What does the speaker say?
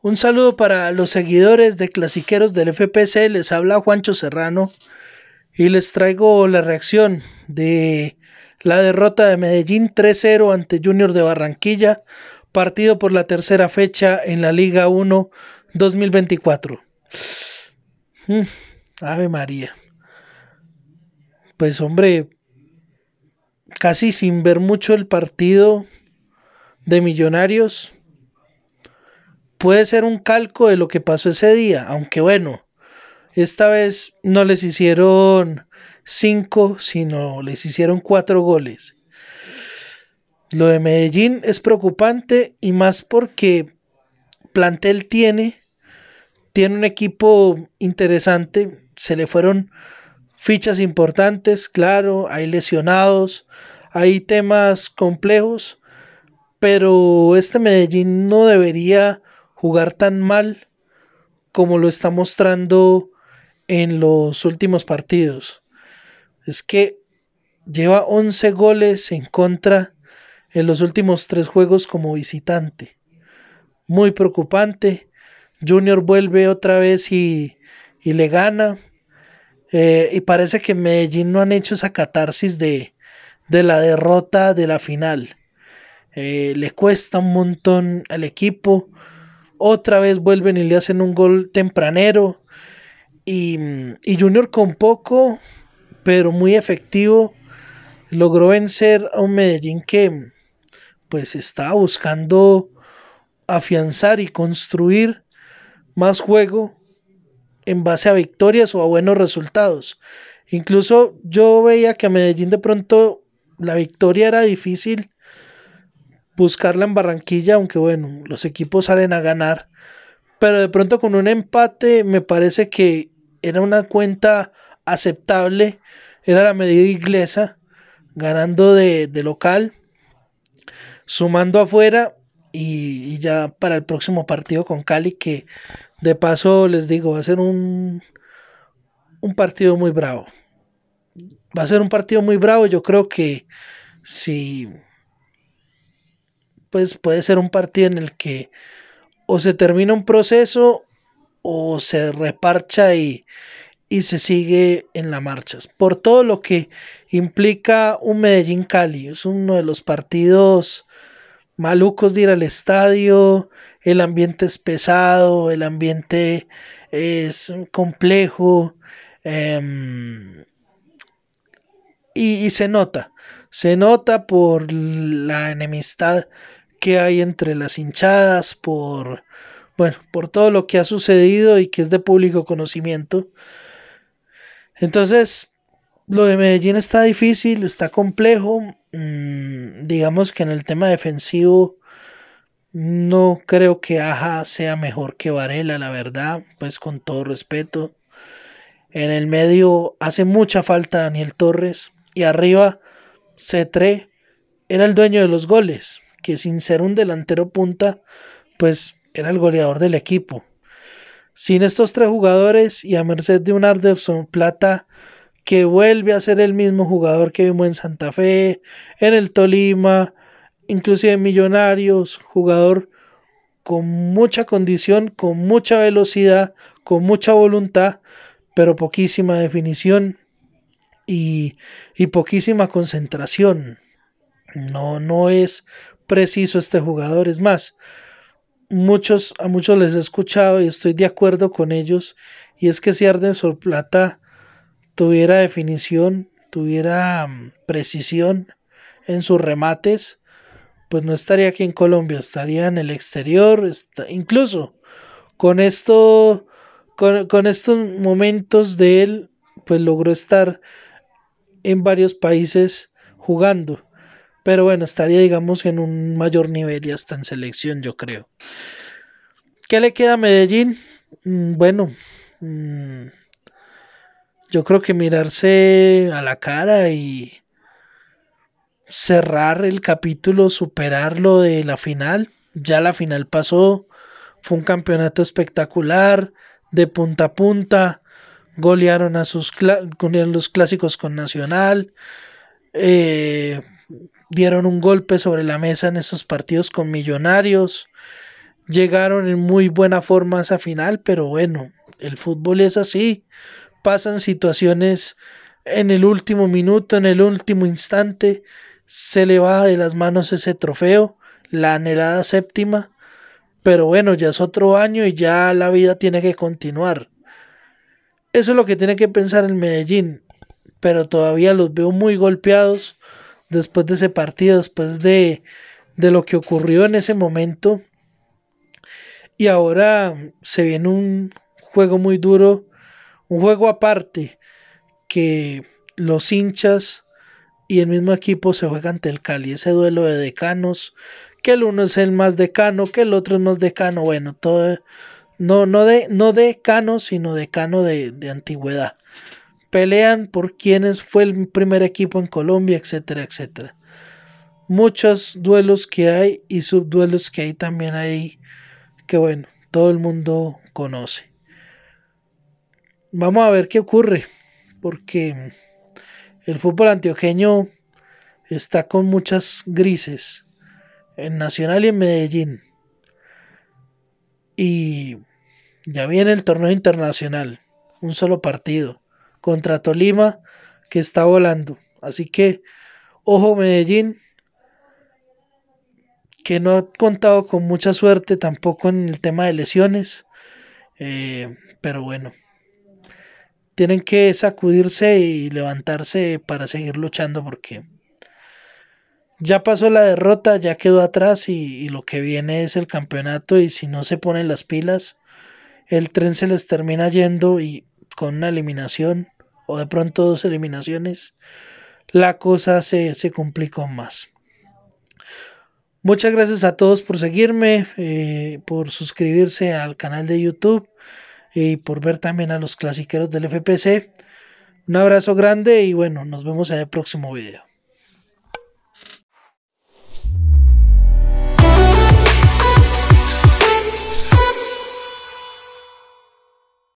Un saludo para los seguidores de Clasiqueros del FPC, les habla Juancho Serrano y les traigo la reacción de la derrota de Medellín 3-0 ante Junior de Barranquilla, partido por la tercera fecha en la Liga 1 2024. Mm, ave María. Pues hombre, casi sin ver mucho el partido de Millonarios, puede ser un calco de lo que pasó ese día, aunque bueno, esta vez no les hicieron cinco, sino les hicieron cuatro goles. Lo de Medellín es preocupante y más porque plantel tiene, tiene un equipo interesante, se le fueron fichas importantes, claro, hay lesionados, hay temas complejos, pero este Medellín no debería jugar tan mal como lo está mostrando en los últimos partidos. Es que lleva 11 goles en contra en los últimos tres juegos como visitante. Muy preocupante. Junior vuelve otra vez y, le gana. Eh, y parece que Medellín no han hecho esa catarsis de, la derrota de la final. Eh, le cuesta un montón al equipo. Otra vez vuelven y le hacen un gol tempranero. Y, Junior con poco, pero muy efectivo, logró vencer a un Medellín que pues estaba buscando afianzar y construir más juego en base a victorias o a buenos resultados. Incluso yo veía que a Medellín de pronto la victoria era difícil buscarla en Barranquilla, aunque bueno, los equipos salen a ganar. Pero de pronto con un empate me parece que era una cuenta aceptable, era la medida inglesa, ganando de, local, sumando afuera y, ya para el próximo partido con Cali, que de paso les digo, va a ser un, un partido muy bravo. Va a ser un partido muy bravo, yo creo que si pues puede ser un partido en el que o se termina un proceso o se reparcha y, se sigue en la marcha. Por todo lo que implica un Medellín Cali, es uno de los partidos malucos de ir al estadio, el ambiente es pesado, el ambiente es complejo em, y, y se nota, se nota por la enemistad que hay entre las hinchadas por, bueno, por todo lo que ha sucedido y que es de público conocimiento. Entonces, lo de Medellín está difícil, está complejo. Mm, digamos que en el tema defensivo no creo que Aja sea mejor que Varela, la verdad, pues con todo respeto. En el medio hace mucha falta Daniel Torres y arriba C3 era el dueño de los goles que sin ser un delantero punta, pues era el goleador del equipo. Sin estos tres jugadores y a merced de un Arderson Plata que vuelve a ser el mismo jugador que vimos en Santa Fe, en el Tolima, inclusive en Millonarios, jugador con mucha condición, con mucha velocidad, con mucha voluntad, pero poquísima definición y, y poquísima concentración. No, no es preciso este jugador. Es más, muchos, a muchos les he escuchado y estoy de acuerdo con ellos. Y es que si Arden Plata tuviera definición, tuviera mm, precisión en sus remates, pues no estaría aquí en Colombia, estaría en el exterior, incluso con esto, con, con estos momentos de él, pues logró estar en varios países jugando. Pero bueno, estaría, digamos, en un mayor nivel y hasta en selección, yo creo. ¿Qué le queda a Medellín? Mm, bueno, mm, yo creo que mirarse a la cara y cerrar el capítulo, superarlo de la final. Ya la final pasó, fue un campeonato espectacular, de punta a punta, golearon a sus los clásicos con Nacional. Eh, dieron un golpe sobre la mesa en esos partidos con Millonarios. Llegaron en muy buena forma a esa final, pero bueno, el fútbol es así. Pasan situaciones en el último minuto, en el último instante. Se le va de las manos ese trofeo, la anhelada séptima. Pero bueno, ya es otro año y ya la vida tiene que continuar. Eso es lo que tiene que pensar el Medellín. Pero todavía los veo muy golpeados después de ese partido, después de, de lo que ocurrió en ese momento. Y ahora se viene un juego muy duro, un juego aparte, que los hinchas y el mismo equipo se juega ante el Cali, ese duelo de decanos, que el uno es el más decano, que el otro es más decano, bueno, todo, no, no, de, no decano, sino decano de, de antigüedad pelean por quienes fue el primer equipo en Colombia, etcétera, etcétera. Muchos duelos que hay y subduelos que hay también ahí, que bueno, todo el mundo conoce. Vamos a ver qué ocurre, porque el fútbol antioqueño está con muchas grises en Nacional y en Medellín. Y ya viene el torneo internacional, un solo partido contra Tolima que está volando. Así que, ojo Medellín, que no ha contado con mucha suerte tampoco en el tema de lesiones. Eh, pero bueno, tienen que sacudirse y levantarse para seguir luchando porque ya pasó la derrota, ya quedó atrás y, y, lo que viene es el campeonato y si no se ponen las pilas, el tren se les termina yendo y con una eliminación o de pronto dos eliminaciones, la cosa se, complicó más. Muchas gracias a todos por seguirme, eh, por suscribirse al canal de YouTube y por ver también a los clasiqueros del FPC. Un abrazo grande y bueno, nos vemos en el próximo video.